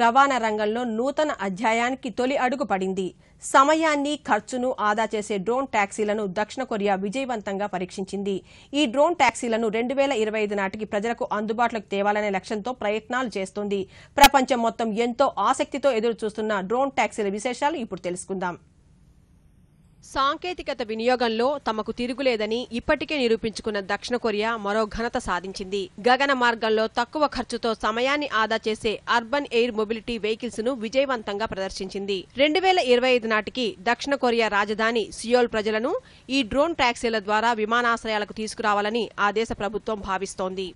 రవాణా రంగంలో నూతన అధ్యాయానికి తొలి అడుగు పడింది సమయాన్ని ఖర్చును ఆదా చేసే డ్రోన్ ట్యాక్సీలను దక్షిణ కొరియా విజయవంతంగా పరీక్షించింది ఈ డ్రోన్ ట్యాక్సీలను రెండు వేల ఇరవై ఐదు నాటికి ప్రజలకు అందుబాటులోకి తేవాలనే లక్ష్యంతో ప్రయత్నాలు చేస్తోంది ప్రపంచం మొత్తం ఎంతో ఆసక్తితో ఎదురుచూస్తున్న డ్రోన్ ట్యాక్సీల విశేషాలు ఇప్పుడు తెలుసుకుందాం సాంకేతికత వినియోగంలో తమకు తిరుగులేదని ఇప్పటికే నిరూపించుకున్న దక్షిణ కొరియా మరో ఘనత సాధించింది గగన మార్గంలో తక్కువ ఖర్చుతో సమయాన్ని ఆదా చేసే అర్బన్ ఎయిర్ మొబిలిటీ వెహికల్స్ ను విజయవంతంగా ప్రదర్శించింది రెండు వేల ఇరవై ఐదు నాటికి దక్షిణ కొరియా రాజధాని సియోల్ ప్రజలను ఈ డ్రోన్ టాక్సీల ద్వారా విమానాశ్రయాలకు తీసుకురావాలని ఆ దేశ ప్రభుత్వం భావిస్తోంది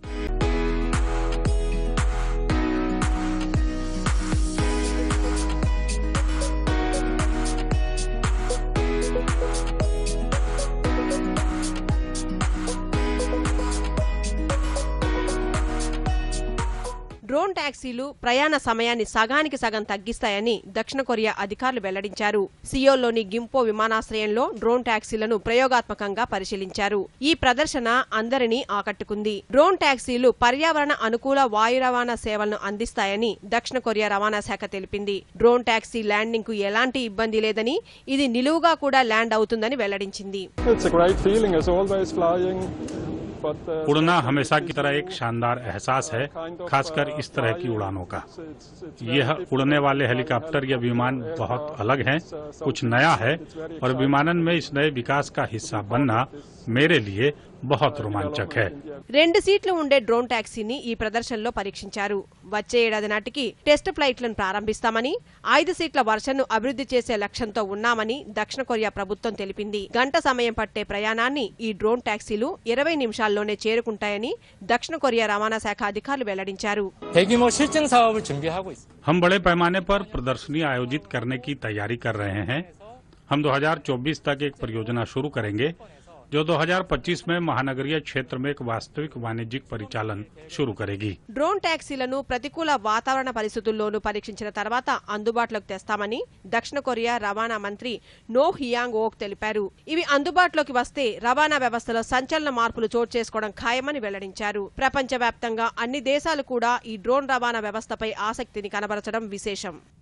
డ్రోన్ ట్యాక్సీలు ప్రయాణ సమయాన్ని సగానికి సగం తగ్గిస్తాయని దక్షిణ కొరియా అధికారులు వెల్లడించారు సియోల్లోని గింపో విమానాశ్రయంలో డ్రోన్ టాక్సీలను ప్రయోగాత్మకంగా పరిశీలించారు ఈ ప్రదర్శన అందరినీ ఆకట్టుకుంది డ్రోన్ టాక్సీలు పర్యావరణ అనుకూల వాయు రవాణా సేవలను అందిస్తాయని దక్షిణ కొరియా రవాణా శాఖ తెలిపింది డ్రోన్ ట్యాక్సీ ల్యాండింగ్ కు ఎలాంటి ఇబ్బంది లేదని ఇది నిలువుగా కూడా ల్యాండ్ అవుతుందని వెల్లడించింది उड़ना हमेशा की तरह एक शानदार एहसास है खासकर uh, इस तरह की उड़ानों का यह उड़ने वाले हेलीकॉप्टर या विमान बहुत uh, अलग हैं, कुछ नया है और विमानन में इस नए विकास का हिस्सा बनना మేరే రెండు సీట్లు ఉండే డ్రోన్ టాక్సీని ఈ ప్రదర్శనలో పరీక్షించారు వచ్చే ఏడాది నాటికి టెస్ట్ ఫ్లైట్లను ప్రారంభిస్తామని ఐదు సీట్ల వర్షన్ను అభివృద్ధి చేసే లక్ష్యంతో ఉన్నామని దక్షిణ కొరియా ప్రభుత్వం తెలిపింది గంట సమయం పట్టే ప్రయాణాన్ని ఈ డ్రోన్ టాక్సీలు ఇరవై నిమిషాల్లోనే చేరుకుంటాయని దక్షిణ కొరియా రవాణా శాఖ అధికారులు వెల్లడించారు हम ఆయోజిత్ తయారీ पर प्रदर्शनी आयोजित करने की जो 2025 में महानगरीय क्षेत्र में एक వాస్తవిక వాణిజ్యిక పరిచాలన షురూ కరేగి డ్రోన్ ట్యాక్సీలను ప్రతికూల వాతావరణ పరిస్థితుల్లోనూ పరీక్షించిన తర్వాత అందుబాటులోకి తెస్తామని దక్షిణ కొరియా రవాణా మంత్రి నో హియాంగ్ ఓక్ తెలిపారు ఇవి అందుబాటులోకి వస్తే రవాణా వ్యవస్థలో సంచలన మార్పులు చోటు చేసుకోవడం ఖాయమని వెల్లడించారు ప్రపంచవ్యాప్తంగా అన్ని దేశాలు కూడా ఈ డ్రోన్ రవాణా వ్యవస్థపై ఆసక్తిని కనబరచడం విశేషం